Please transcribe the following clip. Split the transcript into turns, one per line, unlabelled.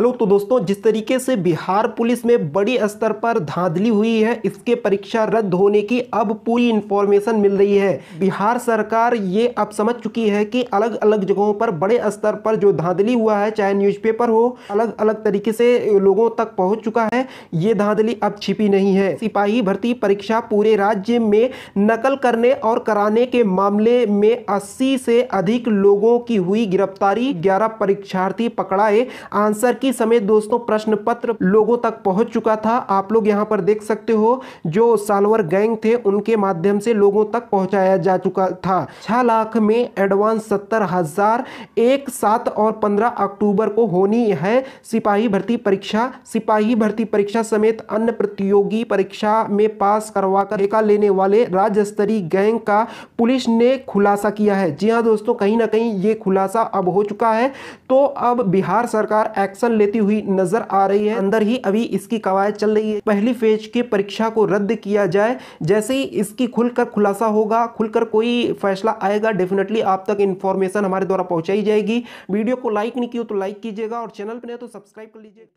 hello तो दोस्तों जिस तरीके से बिहार पुलिस में बड़ी स्तर पर धांधली हुई है इसके परीक्षा रद्द होने की अब पूरी इन्फॉर्मेशन मिल रही है बिहार सरकार ये अब समझ चुकी है कि अलग अलग जगहों पर बड़े स्तर पर जो धांधली हुआ है चाहे न्यूज़पेपर हो अलग अलग तरीके से लोगों तक पहुंच चुका है ये धांधली अब छिपी नहीं है सिपाही भर्ती परीक्षा पूरे राज्य में नकल करने और कराने के मामले में अस्सी से अधिक लोगों की हुई गिरफ्तारी ग्यारह परीक्षार्थी पकड़ाए आंसर बाकी समेत दोस्तों प्रश्न पत्र लोगों तक पहुंच चुका था आप लोग यहाँ पर देख सकते हो जो सालवर गैंग थे उनके माध्यम से लोगों तक पहुंचाया जा चुका था छह लाख में एडवांस सत्तर हजार एक सात और पंद्रह अक्टूबर को होनी है सिपाही भर्ती परीक्षा सिपाही भर्ती परीक्षा समेत अन्य प्रतियोगी परीक्षा में पास करवा कर लेने वाले राज्य स्तरीय गैंग का पुलिस ने खुलासा किया है जी हाँ दोस्तों कहीं ना कहीं ये खुलासा अब हो चुका है तो अब बिहार सरकार एक्शन लेती हुई नजर आ रही है अंदर ही अभी इसकी कवायद चल रही है पहली फेज की परीक्षा को रद्द किया जाए जैसे ही इसकी खुलकर खुलासा होगा खुलकर कोई फैसला आएगा डेफिनेटली आप तक इन्फॉर्मेशन हमारे द्वारा पहुंचाई जाएगी वीडियो को लाइक नहीं की तो लाइक कीजिएगा और चैनल पर नहीं तो सब्सक्राइब कर लीजिए